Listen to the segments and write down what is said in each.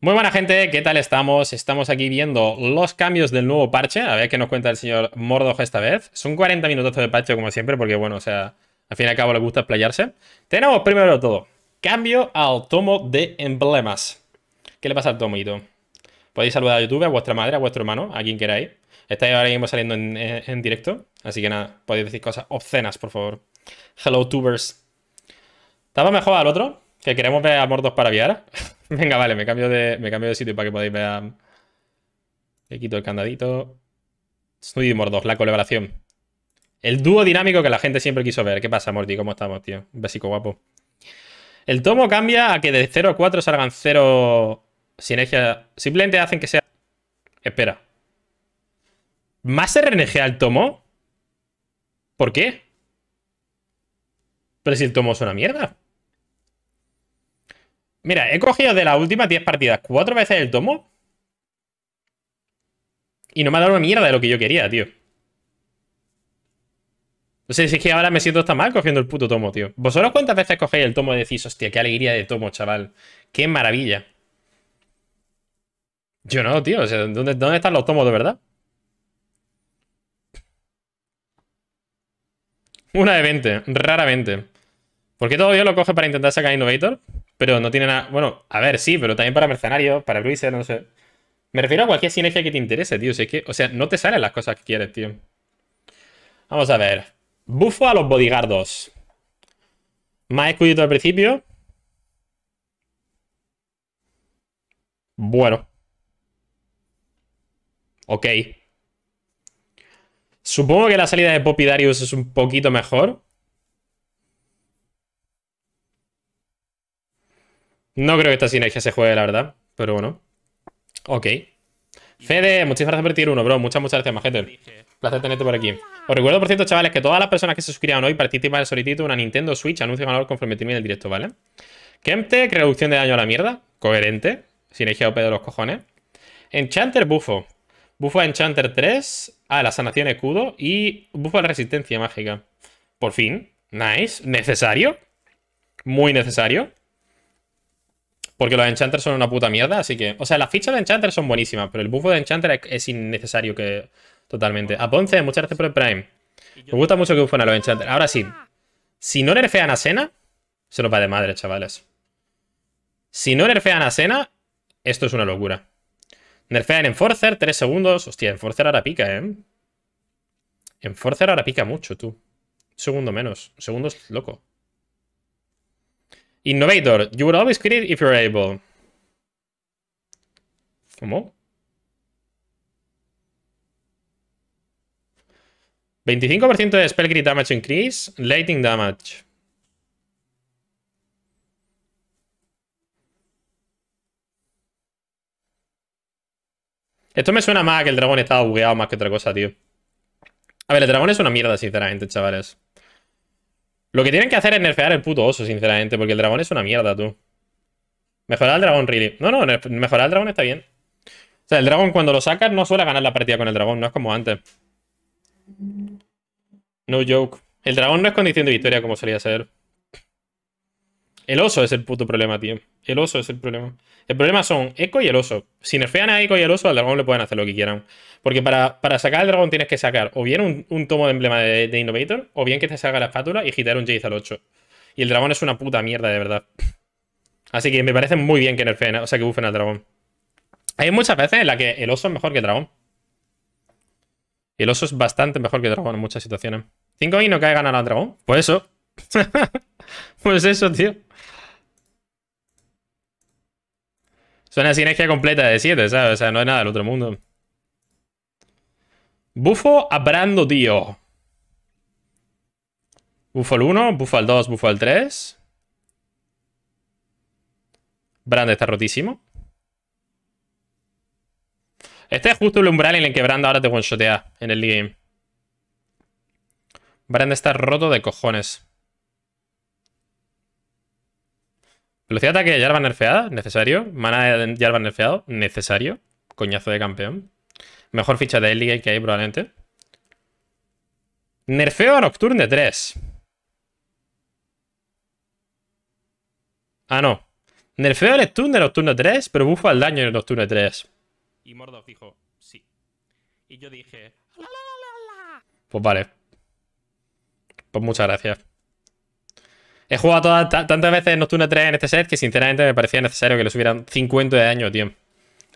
Muy buena gente, ¿qué tal estamos? Estamos aquí viendo los cambios del nuevo parche, a ver qué nos cuenta el señor Mordoj esta vez. Son 40 minutos de parche como siempre, porque bueno, o sea, al fin y al cabo le gusta explayarse. Tenemos primero todo, cambio al tomo de emblemas. ¿Qué le pasa al tomito? Podéis saludar a YouTube, a vuestra madre, a vuestro hermano, a quien queráis. Estáis ahora mismo saliendo en, directo, así que nada, podéis decir cosas obscenas, por favor. Hello, tubers. Estaba mejor al otro, que queremos ver a Mordos para viar. Venga, vale, me cambio, de, me cambio de sitio para que podáis ver a... Le quito el candadito. Snoody y Mordos, la colaboración. El dúo dinámico que la gente siempre quiso ver. ¿Qué pasa, Mordi ¿Cómo estamos, tío? Un guapo. El tomo cambia a que de 0 a 4 salgan 0 Sinergia. Simplemente hacen que sea. Espera. ¿Más RNG al tomo? ¿Por qué? Pero si el tomo es una mierda. Mira, he cogido de las últimas 10 partidas cuatro veces el tomo. Y no me ha dado una mierda de lo que yo quería, tío. No sé si es que ahora me siento hasta mal cogiendo el puto tomo, tío. ¿Vosotros cuántas veces cogéis el tomo y decís, hostia, qué alegría de tomo, chaval? ¡Qué maravilla! Yo no, tío. O sea, ¿dónde, están los tomos de verdad? Una de 20, raramente. ¿Por Porque todavía lo coge para intentar sacar Innovator, pero no tiene nada. Bueno, a ver, sí, pero también para mercenarios, para bruiser, no sé. Me refiero a cualquier sinergia que te interese, tío. es que, o sea, no te salen las cosas que quieres, tío. Vamos a ver. Buffo a los bodyguardos. Más escudito al principio. Bueno. Ok. Supongo que la salida de Popidarius es un poquito mejor. No creo que esta sinergia se juegue, la verdad. Pero bueno. Ok. Fede, muchísimas gracias por tirar uno, bro. Muchas, muchas gracias, majete. Placer tenerte por aquí. Os recuerdo, por cierto, chavales, que todas las personas que se suscriban hoy participan del de una Nintendo Switch. Anuncio valor conforme en el directo, ¿vale? Kemptec, reducción de daño a la mierda. Coherente. Sinergia OP de los cojones. Enchanter bufo a Enchanter 3. Ah, la sanación escudo. Y a la resistencia mágica. Por fin. Nice. Necesario. Muy necesario. Porque los enchanters son una puta mierda, así que... O sea, las fichas de enchanter son buenísimas, pero el buffo de enchanter es, innecesario que... Totalmente. A Ponce, muchas gracias por el Prime. Me gusta mucho que buffen a los enchanters. Ahora sí. Si no nerfean a Sena, se nos va de madre, chavales. Si no nerfean a Sena, esto es una locura en Enforcer, 3 segundos. Hostia, Enforcer ahora pica, ¿eh? Enforcer ahora pica mucho, tú. segundo menos. Un segundo es loco. Innovator, you will always crit if you're able. ¿Cómo? 25% de spell crit damage increase, lighting damage. Esto me suena más que el dragón estaba bugueado más que otra cosa, tío. A ver, el dragón es una mierda, sinceramente, chavales. Lo que tienen que hacer es nerfear el puto oso, sinceramente, porque el dragón es una mierda, tú. Mejorar al dragón, really. No, no, mejorar al dragón está bien. O sea, el dragón cuando lo sacas no suele ganar la partida con el dragón, no es como antes. No joke. El dragón no es condición de victoria como solía ser. El oso es el puto problema, tío. El oso es el problema. El problema son Echo y el oso. Si nerfean a Echo y el oso, al dragón le pueden hacer lo que quieran. Porque para, sacar al dragón tienes que sacar o bien un, tomo de emblema de, Innovator, o bien que te salga la espátula y gitar un Jace al 8. Y el dragón es una puta mierda, de verdad. Así que me parece muy bien que nerfeen, o sea, que bufen al dragón. Hay muchas veces en las que el oso es mejor que el dragón. El oso es bastante mejor que el dragón en muchas situaciones. 5 y no cae ganar al dragón. Pues eso. pues eso, tío. Es sinergia completa de 7, ¿sabes? O sea, no es nada del otro mundo. Bufo Brando, tío. Bufo al 1, bufo al 2, bufo al 3. Brand está rotísimo. Este es justo el umbral en el que Brand ahora te one-shotea en el game. Brand está roto de cojones. Velocidad de ataque de Jarvan nerfeada, necesario. Mana de Jarvan nerfeado, necesario. Coñazo de campeón. Mejor ficha de Early que hay probablemente. Nerfeo a Nocturne 3. Ah, no. Nerfeo a Nocturne de Nocturne 3, pero bufa al daño en Nocturne 3. Y Mordor dijo, sí. Y yo dije... Pues vale. Pues muchas gracias. He jugado tantas veces Nocturne 3 en este set que sinceramente me parecía necesario que le subieran 50 de daño, tío.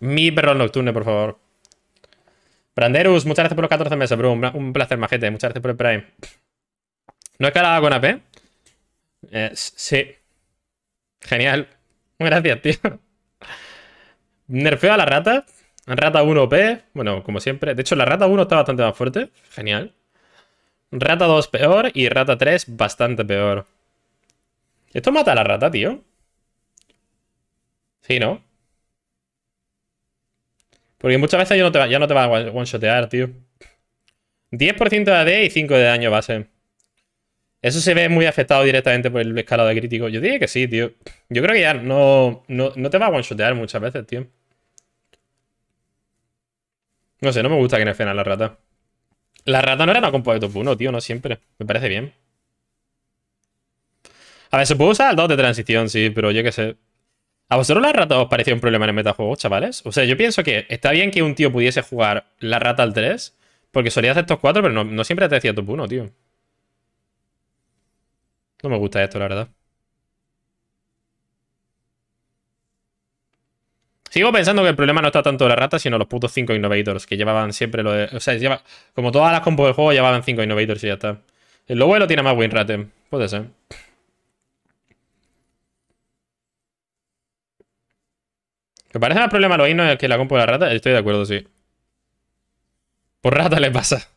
Mi perro Nocturne, por favor. Branderus, muchas gracias por los 14 meses, bro. Un, placer, majete. Muchas gracias por el Prime. ¿No he calado con AP? Eh, sí. Genial. Gracias, tío. Nerfeo a la rata. Rata 1P. Bueno, como siempre. De hecho, la rata 1 está bastante más fuerte. Genial. Rata 2 peor y rata 3 bastante peor. ¿Esto mata a la rata, tío? Sí, ¿no? Porque muchas veces ya no te, va, a one-shotear, tío. 10% de AD y 5 de daño base. Eso se ve muy afectado directamente por el escalado de crítico. Yo diría que sí, tío. Yo creo que ya no, no, te va a one-shotear muchas veces, tío. No sé, no me gusta que me a la rata. La rata no era una compo de top 1, tío, no siempre. Me parece bien. A ver, se puede usar el 2 de transición, sí, pero yo qué sé. ¿A vosotros la rata os parecía un problema en el metajuego, chavales? O sea, yo pienso que está bien que un tío pudiese jugar la rata al 3, porque solía hacer estos 4, pero no, siempre te decía top 1, tío. No me gusta esto, la verdad. Sigo pensando que el problema no está tanto la rata, sino los putos 5 innovators, que llevaban siempre lo de... O sea, lleva, como todas las compos del juego llevaban 5 innovators y ya está. El lobo lo tiene más buen rate. Puede ser. Me parece más problema lo hino que la compu de la rata. Estoy de acuerdo, sí. Por rata le pasa.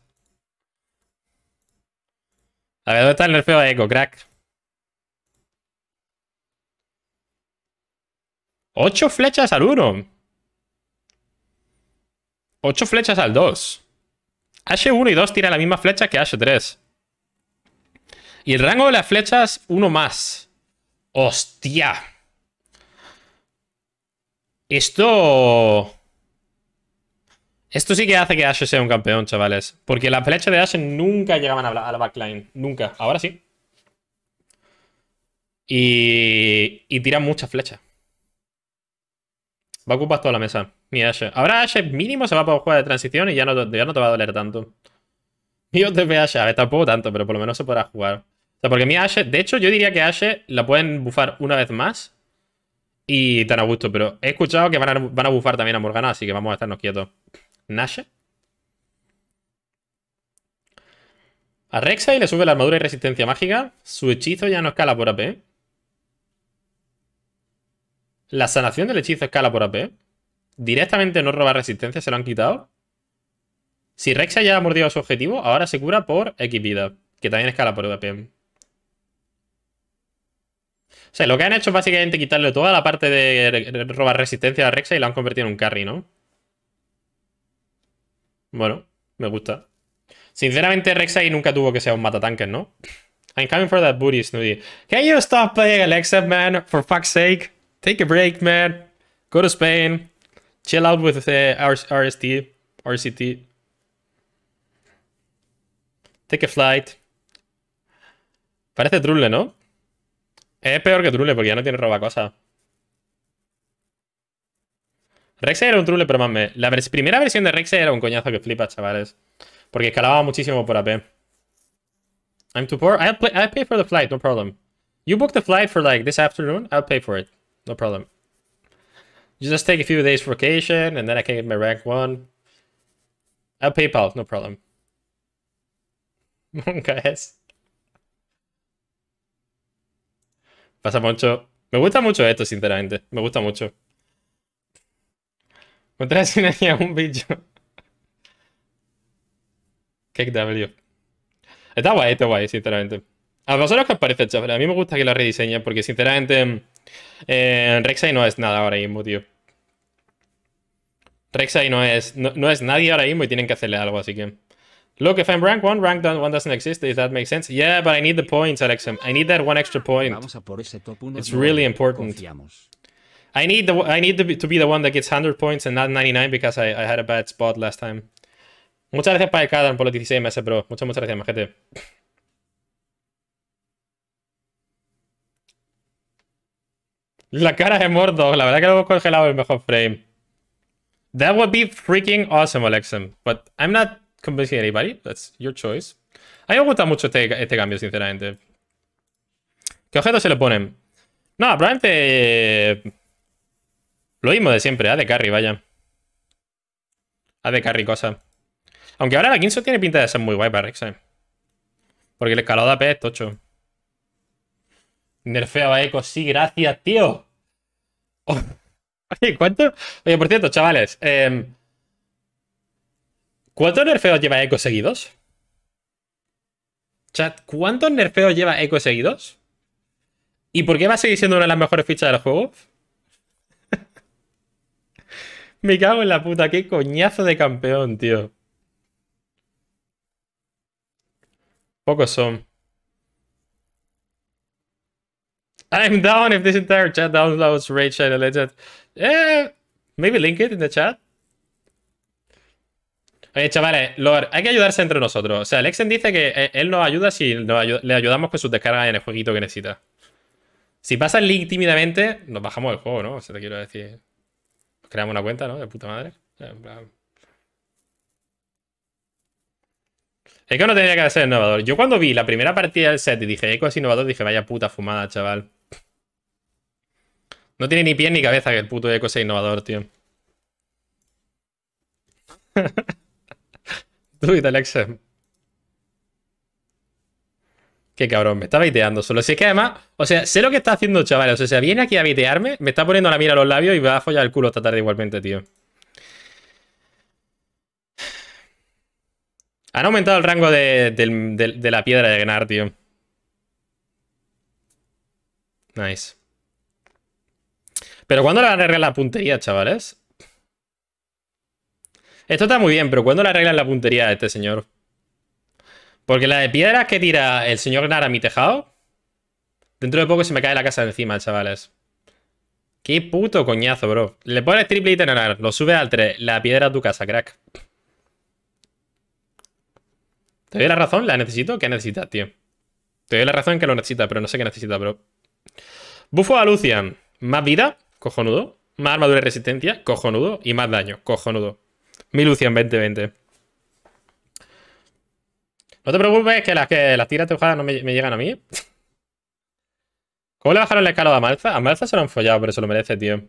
A ver, ¿dónde está el nerfeo de Echo, crack? Ocho flechas al uno. Ocho flechas al 2. H1 y 2 tiran la misma flecha que H3. Y el rango de las flechas, uno más. ¡Hostia! Esto... Esto sí que hace que Ashe sea un campeón, chavales. Porque las flechas de Ashe nunca llegaban a la backline. Nunca. Ahora sí. Y, y tiran muchas flechas. Va a ocupar toda la mesa. Mi Ashe. Ahora Ashe mínimo se va a poder jugar de transición y ya no, no te va a doler tanto. Mi OTP Ashe. A ver, tampoco tanto, pero por lo menos se podrá jugar. O sea, porque mi Ashe... De hecho, yo diría que Ashe la pueden bufar una vez más y tan a gusto. Pero he escuchado que van a, bufar también a Morgana, así que vamos a estarnos quietos. Nash. A y le sube la armadura y resistencia mágica. Su hechizo ya no escala por AP. La sanación del hechizo escala por AP. Directamente no roba resistencia, se lo han quitado. Si Rexa ya ha mordido a su objetivo, ahora se cura por X vida, que también escala por AP. O sea, lo que han hecho es básicamente quitarle toda la parte de robar resistencia a Rexa y la han convertido en un carry, ¿no? Bueno, me gusta. Sinceramente, Rek'Sai nunca tuvo que ser un matatanker, ¿no? I'm coming for that booty, Snooty. Can you stop playing Alexa, man? For fuck's sake. Take a break, man. Go to Spain. Chill out with the eh, RST. RCT. Take a flight. Parece Trulle, ¿no? Es peor que Trule porque ya no tiene robacosa. Rex era un Trule, pero mames, La primera versión de Rexer era un coñazo que flipa, chavales. Porque escalaba muchísimo por AP. I'm too poor. I'll, pay for the flight, no problem. You book the flight for like this afternoon, I'll pay for it. No problem. You just take a few days for vacation and then I can get my rank one. I'll pay it, no problem. guys. Pasa mucho. Me gusta mucho esto, sinceramente. Me gusta mucho. Otra sinergia un bicho. Cake W. Está guay, está guay, sinceramente. A vosotros que os parece, chaval. A mí me gusta que la rediseñen porque, sinceramente, eh, Rek'Sai no es nada ahora mismo, tío. Rek'Sai no es, no, no es nadie ahora mismo y tienen que hacerle algo, así que... Look, if I'm rank 1, rank one doesn't exist, if that makes sense. Yeah, but I need the points, Alexem. I need that one extra point. It's really important. I need the I need to be, to be the one that gets 100 points and not 99 because I, I had a bad spot last time. Muchas gracias, por los 16 meses, bro. Muchas, muchas gracias, majete. La cara de Mordog, la verdad que lo hemos congelado el mejor frame. That would be freaking awesome, Alexem. But I'm not convincing anybody. That's your choice. A mí me gusta mucho este, este cambio, sinceramente. ¿Qué objetos se le ponen? No, probablemente... Eh, lo mismo de siempre, A de carry, vaya. A de carry cosa. Aunque ahora la Kinso tiene pinta de ser muy guay para eh. Porque el escalado de AP es tocho. Nerfeo a sí, gracias, tío. Oh. ¿cuánto? Oye, por cierto, chavales, eh, ¿Cuántos nerfeos lleva Echo seguidos? Chat, ¿cuántos nerfeos lleva Echo seguidos? ¿Y por qué va a seguir siendo una de las mejores fichas del juego? Me cago en la puta, qué coñazo de campeón, tío. Pocos son. I'm down if this entire chat downloads Rage Shadow Legend. Eh, maybe link it in the chat. Oye, chavales, Lord, hay que ayudarse entre nosotros. O sea, Lexen dice que eh, él nos ayuda si le ayudamos con sus descargas en el jueguito que necesita. Si pasa el link tímidamente, nos bajamos el juego, ¿no? O sea, te quiero decir. creamos una cuenta, ¿no? De puta madre. que no tenía que ser innovador. Yo cuando vi la primera partida del set y dije Echo es innovador, dije, vaya puta fumada, chaval. No tiene ni pie ni cabeza que el puto Echo sea innovador, tío. Alexa. Qué cabrón, me está baiteando solo. Si es que además, o sea, sé lo que está haciendo, chavales. O sea, viene aquí a baitearme, me está poniendo la mira a los labios y me va a follar el culo esta tarde igualmente, tío. Han aumentado el rango de, la piedra de ganar, tío. Nice. Pero ¿cuándo le van a arreglar la puntería, chavales? Esto está muy bien, pero ¿cuándo le arreglan la puntería a este señor? Porque la de piedras que tira el señor Nara a mi tejado, dentro de poco se me cae la casa de encima, chavales. Qué puto coñazo, bro. Le pones triple itinerar, lo sube al 3, la piedra a tu casa, crack. Te doy la razón, la necesito. ¿Qué necesitas, tío? Te doy la razón que lo necesita, pero no sé qué necesita, bro. Bufo a Lucian. Más vida, cojonudo. Más armadura y resistencia, cojonudo. Y más daño, cojonudo. Mi Lucian 2020. No te preocupes que las, que las tiras no me, llegan a mí. ¿Cómo le bajaron la escala a Malza? A Malza se lo han follado, pero se lo merece, tío.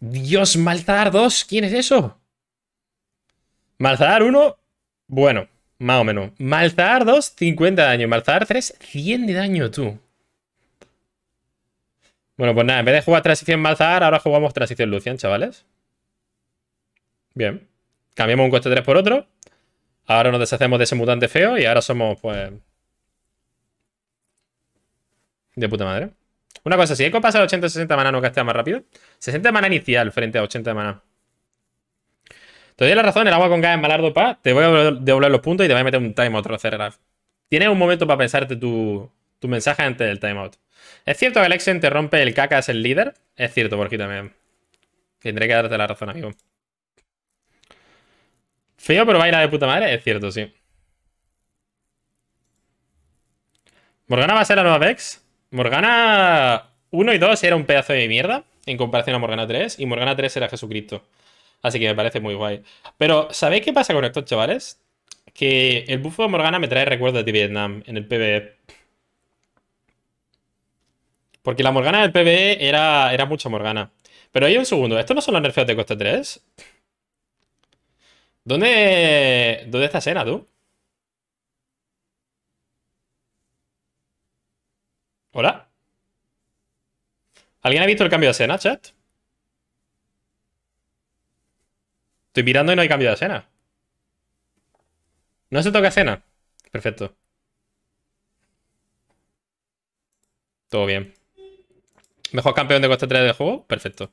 Dios, Malzar 2, ¿quién es eso? Malzar 1, bueno, más o menos. Malzar 2, 50 de daño. Malzar 3, 100 de daño, tú. Bueno, pues nada, en vez de jugar transición Malzahar, ahora jugamos transición Lucian, chavales. Bien. Cambiamos un coste 3 por otro. Ahora nos deshacemos de ese mutante feo y ahora somos, pues... De puta madre. Una cosa, si Eco pasa 80 60 maná, ¿no castea más rápido? 60 maná inicial frente a 80 maná. Te doy la razón, el agua con gas es Malardo Pa, te voy a devolver los puntos y te voy a meter un timeout, Tienes un momento para pensarte tu mensaje antes del timeout. Es cierto que Alex interrumpe el caca, es el líder. Es cierto porque también. Tendré que darte la razón, amigo. Feo, pero baila de puta madre. Es cierto, sí. ¿Morgana va a ser la nueva Vex? Morgana 1 y 2 era un pedazo de mierda en comparación a Morgana 3. Y Morgana 3 era Jesucristo. Así que me parece muy guay. Pero, ¿sabéis qué pasa con estos chavales? Que el bufo de Morgana me trae recuerdos de Vietnam en el PvE. Porque la Morgana del PBE era, era mucha Morgana. Pero ahí un segundo, ¿estos no son los nerfeos de coste 3? ¿Dónde, ¿Dónde está Sena, tú? ¿Hola? ¿Alguien ha visto el cambio de escena, chat? Estoy mirando y no hay cambio de escena. No se toca escena. Perfecto. Todo bien. Mejor campeón de coste 3 del juego. Perfecto.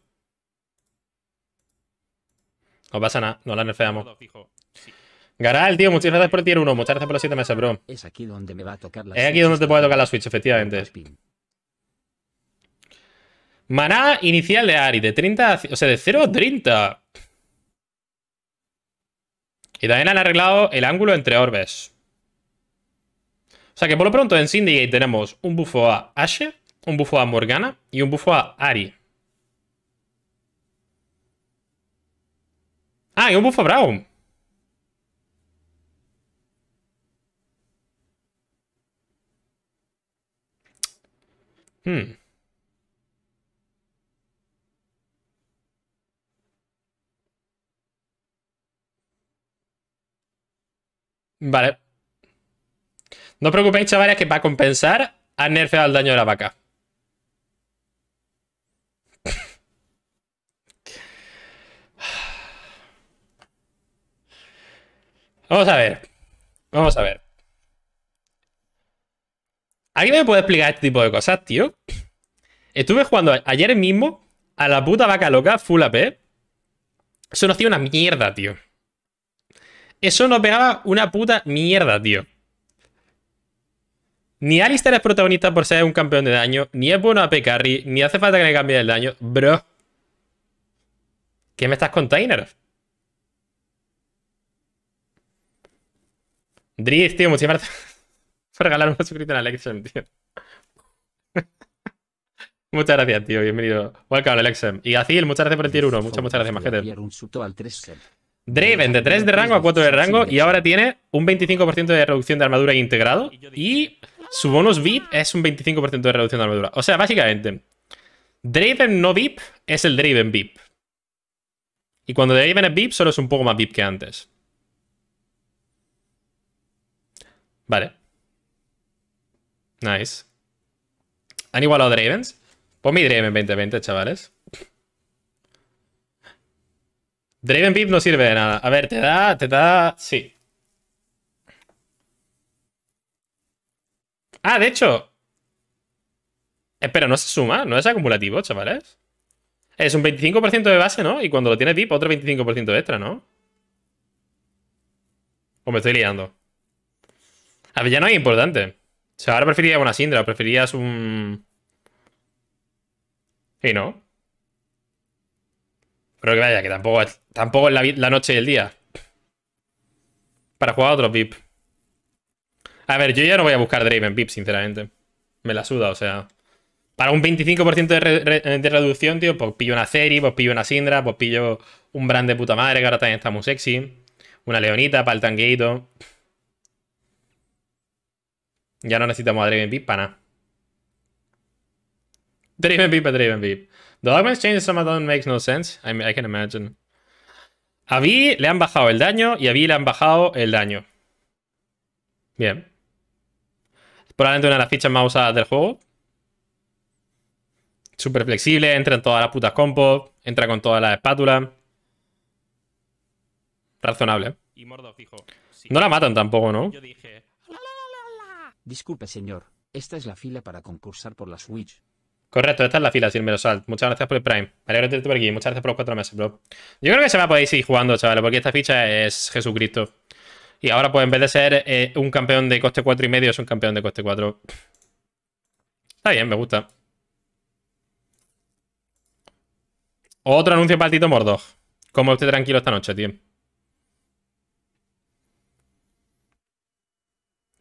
No pasa nada, no la nerfeamos. Garal, tío, muchas gracias por el tier 1. Muchas gracias por los 7 meses, bro. Es aquí donde me va a tocar la Switch. Es aquí donde te puede tocar la Switch, efectivamente. Maná inicial de Ari, de 30 O sea, de 0 a 30. Y también han arreglado el ángulo entre orbes. O sea que por lo pronto en Syndicate tenemos un buffo a Ashe un bufo a Morgana y un bufo a Ari. Ah, y un bufo a Brown. Hmm. Vale. No os preocupéis, chavales, que a compensar han nerfeado el daño de la vaca. Vamos a ver. Vamos a ver. ¿Alguien me puede explicar este tipo de cosas, tío? Estuve jugando ayer mismo a la puta vaca loca, full AP. Eso nos hacía una mierda, tío. Eso nos pegaba una puta mierda, tío. Ni Alistair es protagonista por ser un campeón de daño, ni es bueno AP carry, ni hace falta que le cambie el daño. Bro. ¿Qué me estás container? Dries, tío, muchísimas gracias por regalar una suscripción a Lexem, tío. muchas gracias, tío. Bienvenido. Welcome al Y Gacil, muchas gracias por el tier 1. Muchas, muchas gracias, majete. Eh. Draven, de 3 de rango a 4 de rango. Y ahora tiene un 25% de reducción de armadura integrado. Y su bonus VIP es un 25% de reducción de armadura. O sea, básicamente, Draven no VIP es el Draven VIP. Y cuando Draven es VIP, solo es un poco más VIP que antes. Vale. Nice. ¿Han igualado Dravens? Pon mi Draven 2020, chavales. Draven VIP no sirve de nada. A ver, te da... Te da... Sí. Ah, de hecho... Espera, eh, no se suma, no es acumulativo, chavales. Es un 25% de base, ¿no? Y cuando lo tiene VIP, otro 25% extra, ¿no? O me estoy liando ya no es importante. O sea, ahora preferirías una Sindra, preferirías un... Y no. Pero que vaya, que tampoco es, tampoco la, noche y el día. Para jugar a otro VIP. A ver, yo ya no voy a buscar Draven VIP, sinceramente. Me la suda, o sea... Para un 25% de, reducción, tío, pues pillo una Ceri, pues pillo una Sindra, pues pillo un brand de puta madre que ahora también está muy sexy. Una Leonita para el tangueito. Ya no necesitamos a Draven Beep para nada. Draven Beep a Draven Beep. The Dogman's Change Somaton makes no sense. I, mean, I can imagine. A Vi le han bajado el daño y a Vi le han bajado el daño. Bien. Probablemente una de las fichas más usadas del juego. Súper flexible, entra en todas las putas compos, entra con todas las espátulas. Razonable. Y fijo. No la matan tampoco, ¿no? Yo dije, Disculpe, señor. Esta es la fila para concursar por la Switch. Correcto, esta es la fila, sin Salt. Muchas gracias por el Prime. Vale, de aquí. Muchas gracias por los cuatro meses, bro. Yo creo que se va a poder seguir jugando, chavales, porque esta ficha es Jesucristo. Y ahora, pues, en vez de ser eh, un campeón de coste 4 y medio, es un campeón de coste 4. Está bien, me gusta. Otro anuncio para el Tito Mordog. Como esté tranquilo esta noche, tío.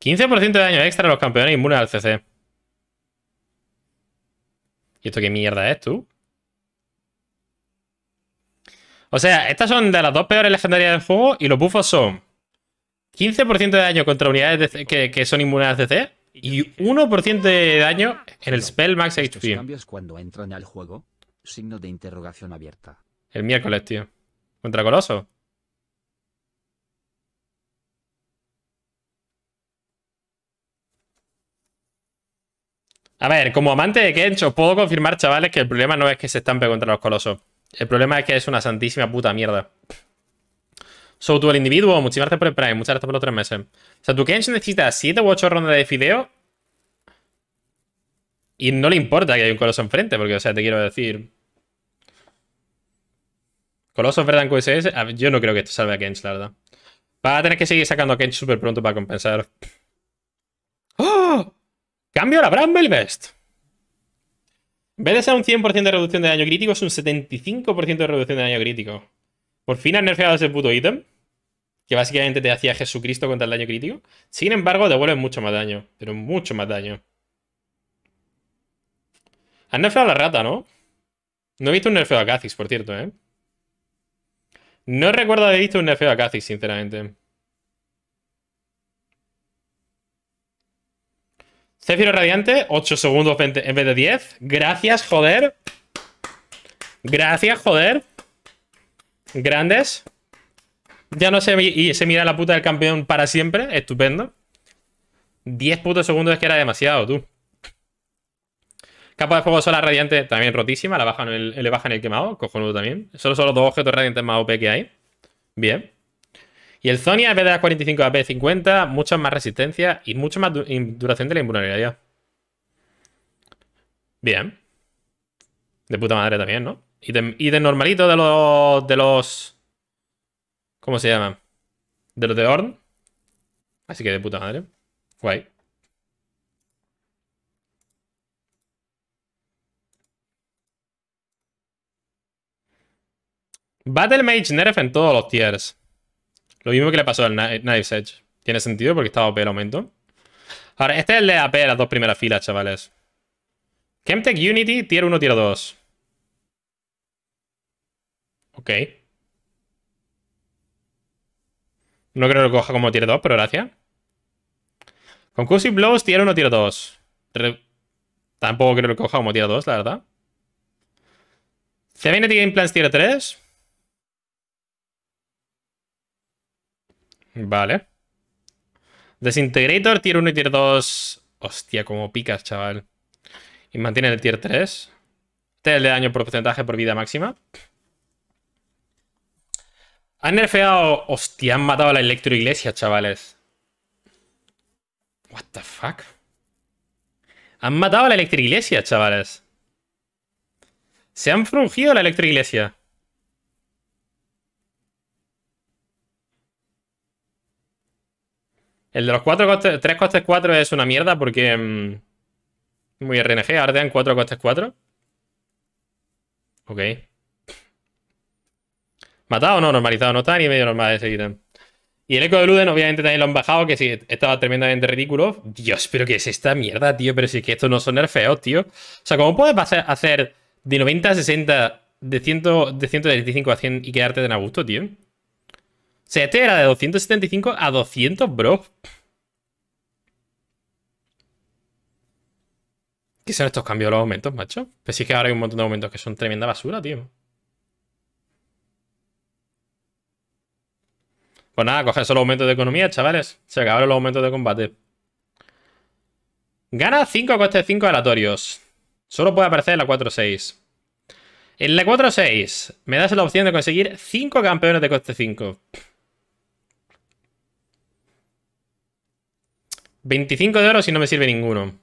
15% de daño extra a los campeones inmunes al CC. ¿Y esto qué mierda es, tú? O sea, estas son de las dos peores legendarias del juego y los buffos son 15% de daño contra unidades que, son inmunes al CC y 1% de daño en el spell max HP. cambios cuando entran al juego? Signo de interrogación abierta. El miércoles, tío. ¿Contra Coloso? A ver, como amante de Kencho, puedo confirmar, chavales, que el problema no es que se estampe contra los colosos. El problema es que es una santísima puta mierda. So, tú, el individuo, muchísimas gracias por el Prime, muchas gracias por los tres meses. O sea, tu Kench necesita 7 u 8 rondas de fideo. Y no le importa que haya un coloso enfrente, porque, o sea, te quiero decir. Colosos verdad en QSS. yo no creo que esto salve a Kench, la verdad. Va a tener que seguir sacando a Kench súper pronto para compensar. ¡Oh! Cambio la Bramble Vest. En vez de ser un 100% de reducción de daño crítico, es un 75% de reducción de daño crítico. Por fin han nerfeado ese puto ítem. Que básicamente te hacía Jesucristo contra el daño crítico. Sin embargo, devuelve mucho más daño. Pero mucho más daño. Han nerfeado a la rata, ¿no? No he visto un nerfeo a Kha'Zix, por cierto, ¿eh? No recuerdo haber visto un nerfeo a Kha'Zix, sinceramente. Céfiro Radiante, 8 segundos en vez de 10. Gracias, joder. Gracias, joder. Grandes. Ya no se, y se mira la puta del campeón para siempre. Estupendo. 10 putos segundos es que era demasiado, tú. Capa de fuego sola, radiante también rotísima. La bajan el, le bajan el quemado. Cojonudo también. Solo son los dos objetos radiantes más OP que hay. Bien. Y el Zonia, en vez de las 45 AP, 50, mucha más resistencia y mucho más duración de la invulnerabilidad. Bien. De puta madre también, ¿no? Y de, normalito de los... De los... ¿Cómo se llama? De los de Orn. Así que de puta madre. Guay. Battle Mage Nerf en todos los tiers. Lo mismo que le pasó al Knives Edge. Tiene sentido porque estaba OP el aumento. Ahora, este es el de AP de las dos primeras filas, chavales. Chemtech Unity, tier 1, tier 2. Ok. No creo que lo coja como tier 2, pero gracias. Concussive Blows, tier 1, tier 2. Tampoco creo que lo coja como tier 2, la verdad. Seminity Game Plans tier 3. Vale. Desintegrator, tier 1 y tier 2. Hostia, como picas, chaval. Y mantiene el tier 3. tier de daño por porcentaje por vida máxima. Han nerfeado... Hostia, han matado a la electroiglesia chavales. What the fuck? Han matado a la electroiglesia chavales. Se han frungido la electroiglesia El de los 4 costes, 3 costes 4 es una mierda porque... Mm, muy RNG, ahora te dan 4 costes 4. Ok. Matado no, normalizado, no está ni medio normal ese ítem. Y el eco de Luden, obviamente, también lo han bajado, que sí, estaba tremendamente ridículo. Dios, pero que es esta mierda, tío? Pero si es que estos no son nerfeos, tío. O sea, ¿cómo puedes hacer de 90 a 60, de, de 135 a 100 y quedarte tan a gusto, tío? sea, este era de 275 a 200, bro. ¿Qué son estos cambios, de los aumentos, macho? Pues sí que ahora hay un montón de aumentos que son tremenda basura, tío. Pues nada, coger solo aumentos de economía, chavales. Se acabaron los aumentos de combate. Gana 5 costes 5 aleatorios. Solo puede aparecer en la 4-6. En la 4-6 me das la opción de conseguir 5 campeones de coste 5. 25 de oro si no me sirve ninguno.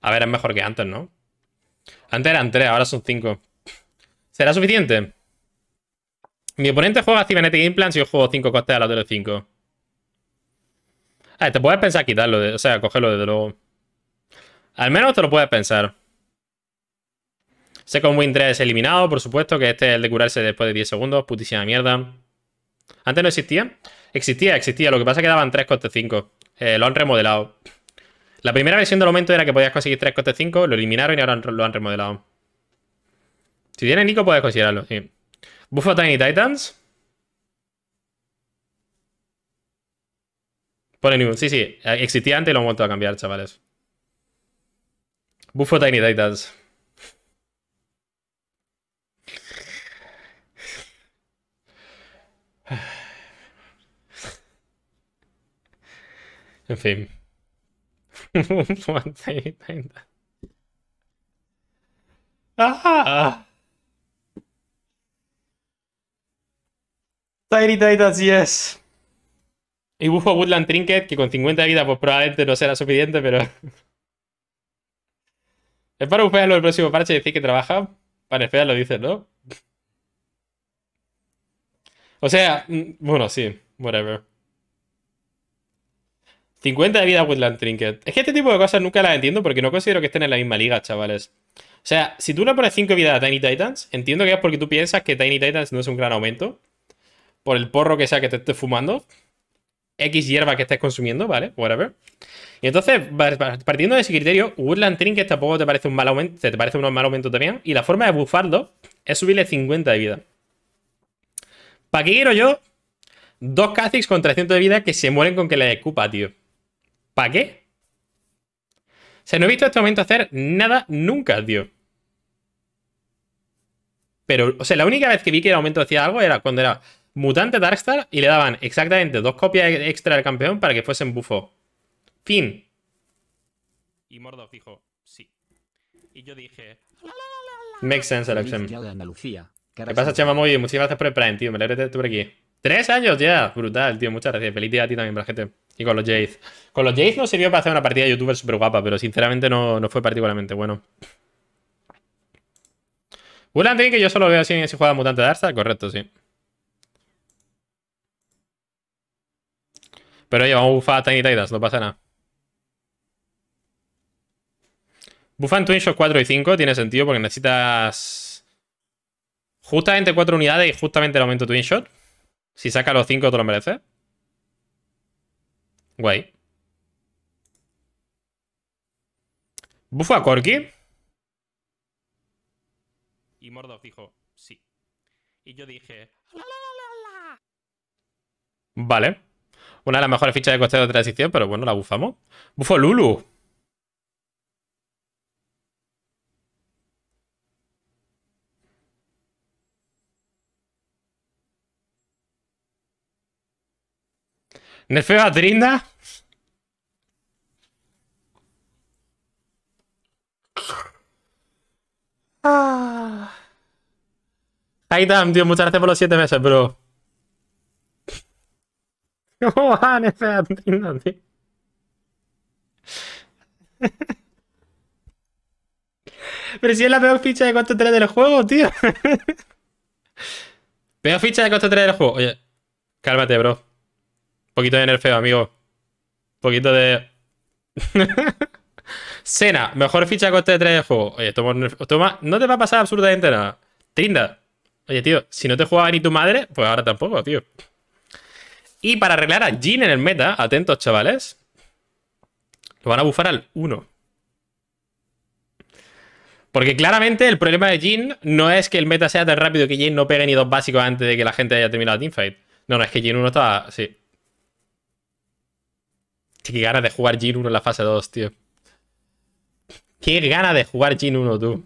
A ver, es mejor que antes, ¿no? Antes eran 3, ahora son 5. ¿Será suficiente? Mi oponente juega Cybernetic implants si yo juego 5 costes a la de 5. Ah, te puedes pensar quitarlo, o sea, cogerlo desde luego. Al menos te lo puedes pensar. Second Win 3 eliminado, por supuesto, que este es el de curarse después de 10 segundos. Putísima mierda. ¿Antes no existía? Existía, existía. Lo que pasa es que daban 3 coste 5. Eh, lo han remodelado. La primera versión del aumento era que podías conseguir 3 coste 5, lo eliminaron y ahora lo han remodelado. Si tienes Nico, puedes considerarlo, sí. ¿Buffo Tiny Titans. Pone New. Sí, sí. Existía antes y lo han vuelto a cambiar, chavales. Buffo Tiny Titans. En fin. tiny Titans, yes Y busco Woodland Trinket, que con 50 de vida pues probablemente no será suficiente, pero... es para lo el próximo parche y decir que trabaja. Para esperar lo dices, ¿no? O sea, mm, bueno, sí, whatever. 50 de vida Woodland Trinket. Es que este tipo de cosas nunca las entiendo porque no considero que estén en la misma liga, chavales. O sea, si tú le pones 5 vida a Tiny Titans, entiendo que es porque tú piensas que Tiny Titans no es un gran aumento. Por el porro que sea que te estés fumando. X hierba que estés consumiendo, ¿vale? Whatever. Y entonces, partiendo de ese criterio, Woodland Trinket tampoco te parece un mal aumento, te parece un mal aumento también. Y la forma de bufarlo es subirle 50 de vida. ¿Para qué quiero yo dos Kha'Zix con 300 de vida que se mueren con que le escupa, tío? ¿Para qué? O sea, no he visto este momento hacer nada nunca, tío. Pero, o sea, la única vez que vi que el aumento hacía algo era cuando era mutante Darkstar y le daban exactamente dos copias extra al campeón para que fuesen bufo. Fin. Y Mordo dijo, sí. Y yo dije... Makes sense, Alex. ¿Qué pasa, Chema Moy? Muchísimas gracias por el Prime, tío. Me alegro de estar por aquí. Tres años ya. Brutal, tío. Muchas gracias. Feliz día a ti también, para gente. Y con los Jays. Con los Jays nos sirvió para hacer una partida de youtuber súper guapa, pero sinceramente no, no fue particularmente bueno. Wulan que yo solo veo así si juega mutante de Arsa, correcto, sí. Pero oye, vamos a bufar a Tiny Titans, no pasa nada. Buffan Twin Shock 4 y 5 tiene sentido porque necesitas Justamente cuatro unidades y justamente el aumento Twin Shot. Si saca los 5 te lo merece. Guay. ¿Bufo a Corky? Y Mordov dijo, sí. Y yo dije... vale. Una de las mejores fichas de costeo de transición, pero bueno, la bufamos. Bufo Lulu. ¿Nerfeo a Trinda? Ah. tío, muchas gracias por los 7 meses, bro. ¿Cómo va a tío? Pero si es la peor ficha de costo 3 del juego, tío. peor ficha de costo 3 del juego. Oye, cálmate, bro poquito de nerfeo, amigo. poquito de... Sena, mejor ficha coste de 3 de juego. Oye, toma, no te va a pasar absolutamente nada. Trinda. Oye, tío, si no te jugaba ni tu madre, pues ahora tampoco, tío. Y para arreglar a Jin en el meta, atentos, chavales. Lo van a bufar al 1. Porque claramente el problema de Jin no es que el meta sea tan rápido que Jin no pegue ni dos básicos antes de que la gente haya terminado la teamfight. No, no, es que Jin 1 estaba... Sí, qué gana de jugar Jin 1 en la fase 2, tío. Qué gana de jugar Jin 1, tú.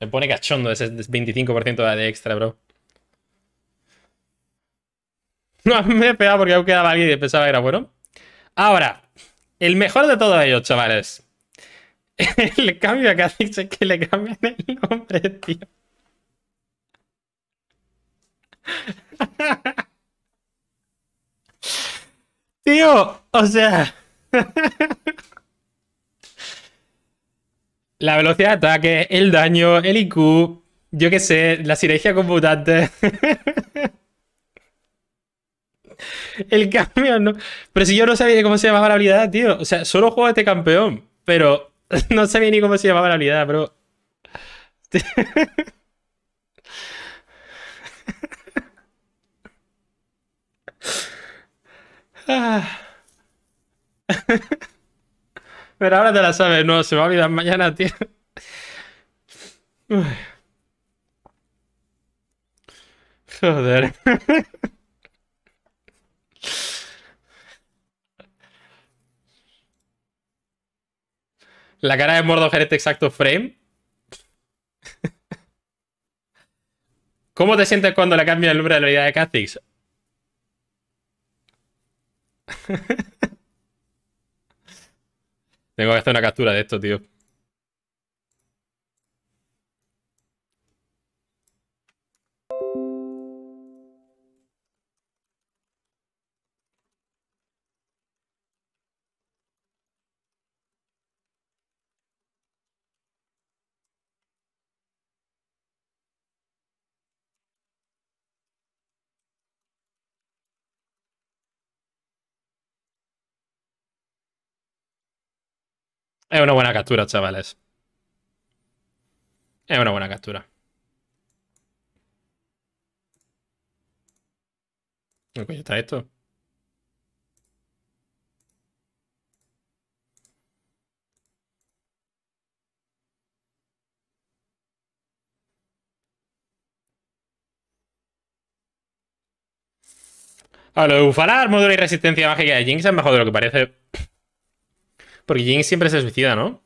Me pone cachondo ese 25% de extra, bro. No, me he pegado porque aún quedaba alguien y pensaba que era bueno. Ahora, el mejor de todos ellos, chavales. El cambio que ha dicho es que le cambian el nombre, tío. Tío, o sea... la velocidad de ataque, el daño, el IQ, yo qué sé, la sinergia computante. el cambio, ¿no? Pero si yo no sabía cómo se llamaba la habilidad, tío. O sea, solo juego este campeón, pero no sabía ni cómo se llamaba la habilidad, bro. Ah. Pero ahora te la sabes, no, se va a olvidar mañana, tío. Joder. La cara de Mordor este exacto frame. ¿Cómo te sientes cuando le cambia el nombre de la unidad de Kha'Zix? Tengo que hacer una captura de esto, tío. Es una buena captura, chavales. Es una buena captura. ¿Qué está esto? A lo de ufanar, módulo y resistencia mágica de Jinx es mejor de lo que parece. Porque Jin siempre se suicida, ¿no?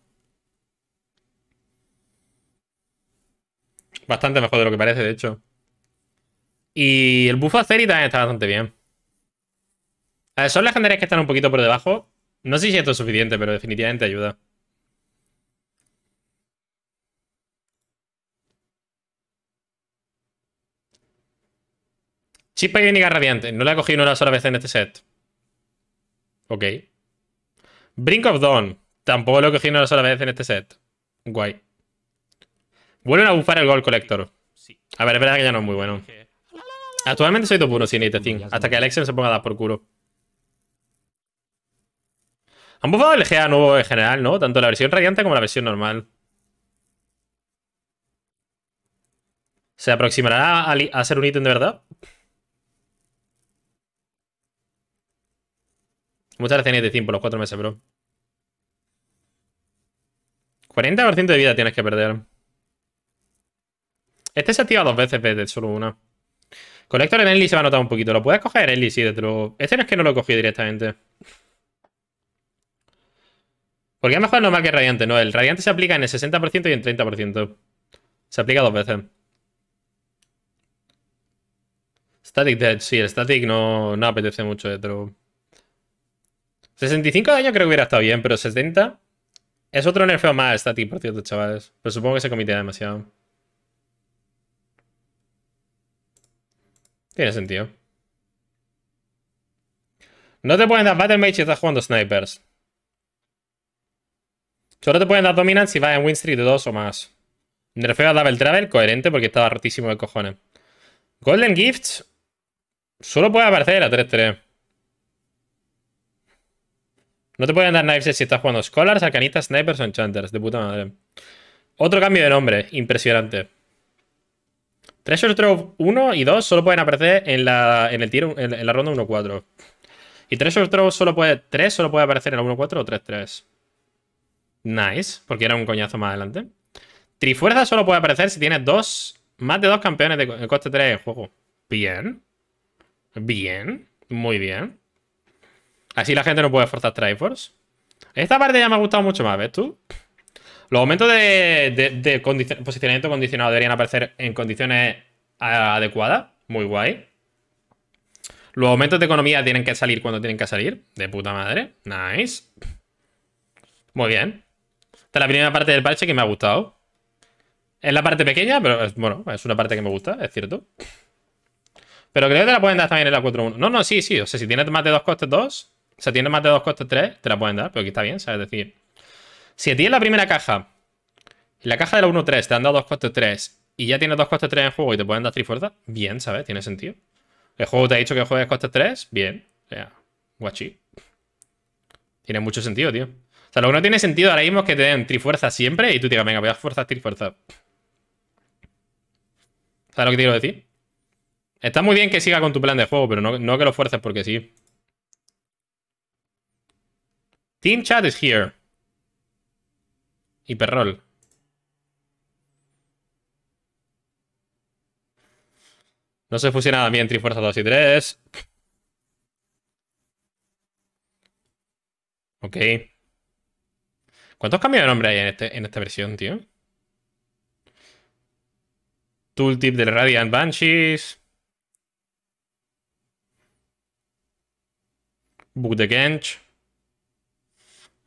Bastante mejor de lo que parece, de hecho. Y el buff a también está bastante bien. A ver, son las legendarias que están un poquito por debajo. No sé si esto es suficiente, pero definitivamente ayuda. Chispa y Radiante. No la he cogido una sola vez en este set. Ok. Brink of Dawn. Tampoco lo cogí una sola vez en este set. Guay. Vuelven a bufar el Gold Collector. A ver, es verdad que ya no es muy bueno. Actualmente soy dos 1 sin este hasta que Alex se ponga a dar por culo. Han bufado el GA nuevo en general, ¿no? Tanto la versión radiante como la versión normal. ¿Se aproximará a, a ser un ítem de verdad? Muchas gracias, de 5 los cuatro meses, bro. 40% de vida tienes que perder. Este se activa dos veces, de solo una. Collector en Eli se va a notar un poquito. Lo puedes coger Enly, sí, de luego. Este no es que no lo cogí directamente. Porque es mejor más que radiante, ¿no? El radiante se aplica en el 60% y en el 30%. Se aplica dos veces. Static Dead, sí, el Static no, apetece mucho, de 65 de daño creo que hubiera estado bien, pero 70... Es otro nerfeo más static, por cierto, chavales. Pero pues supongo que se comitea demasiado. Tiene sentido. No te pueden dar Battle Mage si estás jugando Snipers. Solo te pueden dar Dominance si vas en win street 2 o más. Nerfeo a Double Travel, coherente, porque estaba rotísimo de cojones. Golden Gifts. Solo puede aparecer a 3-3. No te pueden dar knives si estás jugando Scholars, Arcanistas, Snipers o Enchanters. De puta madre. Otro cambio de nombre. Impresionante. Treasure Trove 1 y 2 solo pueden aparecer en la, en el tiro, en, la ronda 1-4. Y Treasure Trove solo puede... 3 solo puede aparecer en la 1-4 o 3-3. Nice, porque era un coñazo más adelante. Trifuerza solo puede aparecer si tienes dos... Más de dos campeones de coste 3 en juego. Bien. Bien. Muy bien. Así la gente no puede forzar Triforce. Esta parte ya me ha gustado mucho más, ¿ves tú? Los aumentos de, posicionamiento condicionado deberían aparecer en condiciones eh, adecuadas. Muy guay. Los aumentos de economía tienen que salir cuando tienen que salir. De puta madre. Nice. Muy bien. Esta es la primera parte del parche que me ha gustado. Es la parte pequeña, pero es, bueno, es una parte que me gusta, es cierto. Pero creo que te la pueden dar también en la 4-1. No, no, sí, sí. O sea, si tienes más de dos costes dos... O sea, tienes más de dos costes 3, te la pueden dar, pero aquí está bien, ¿sabes? Es decir, si tienes la primera caja, la caja de la 1-3 te han dado dos costes 3 y ya tienes dos costes 3 en juego y te pueden dar fuerza, bien, ¿sabes? Tiene sentido. El juego te ha dicho que juegues costes 3, bien. O sea, guachi. Tiene mucho sentido, tío. O sea, lo que no tiene sentido ahora mismo es que te den trifuerza siempre y tú te digas, venga, voy a fuerzas trifuerza. ¿Sabes lo que te quiero decir? Está muy bien que siga con tu plan de juego, pero no, no que lo fuerces porque sí. Team chat is here. Hiperrol. No se fusionaba bien Trifuerza 2 y 3. Ok. ¿Cuántos cambios de nombre hay en, este, en esta versión, tío? Tooltip del Radiant Banshees. Book the Gench.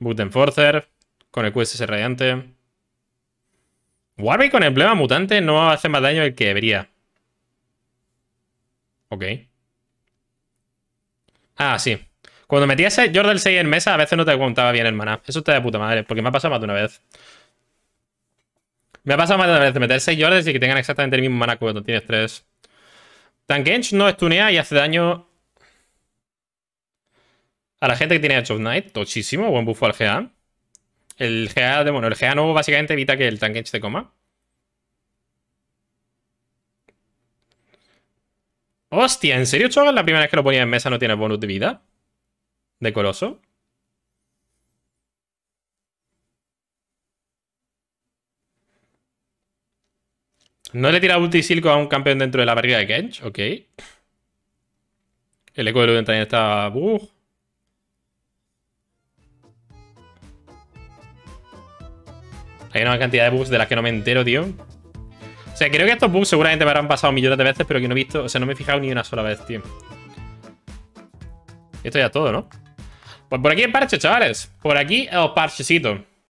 Boot Enforcer. Con el QSS radiante. Warby con emblema mutante no hace más daño del que debería. Ok. Ah, sí. Cuando metías Jordel 6 en mesa, a veces no te contaba bien el mana. Eso está de puta madre, porque me ha pasado más de una vez. Me ha pasado más de una vez meter 6 Jordans y que tengan exactamente el mismo que cuando tienes 3. Tank no estunea y hace daño a la gente que tiene Edge of Night, tochísimo, buen buffo al GA. El GA, de, bueno, el GA nuevo básicamente evita que el tanque te coma. Hostia, ¿en serio Chogan la primera vez que lo ponía en mesa no tiene bonus de vida? ¿De Coloso? No le tira ulti silco a un campeón dentro de la barriga de Kench, ok. El eco de Luden también está... Uh. Hay una cantidad de bugs de las que no me entero, tío. O sea, creo que estos bugs seguramente me habrán pasado millones de veces, pero que no he visto... O sea, no me he fijado ni una sola vez, tío. Esto ya todo, ¿no? Pues por aquí el parche, chavales. Por aquí el parchecito.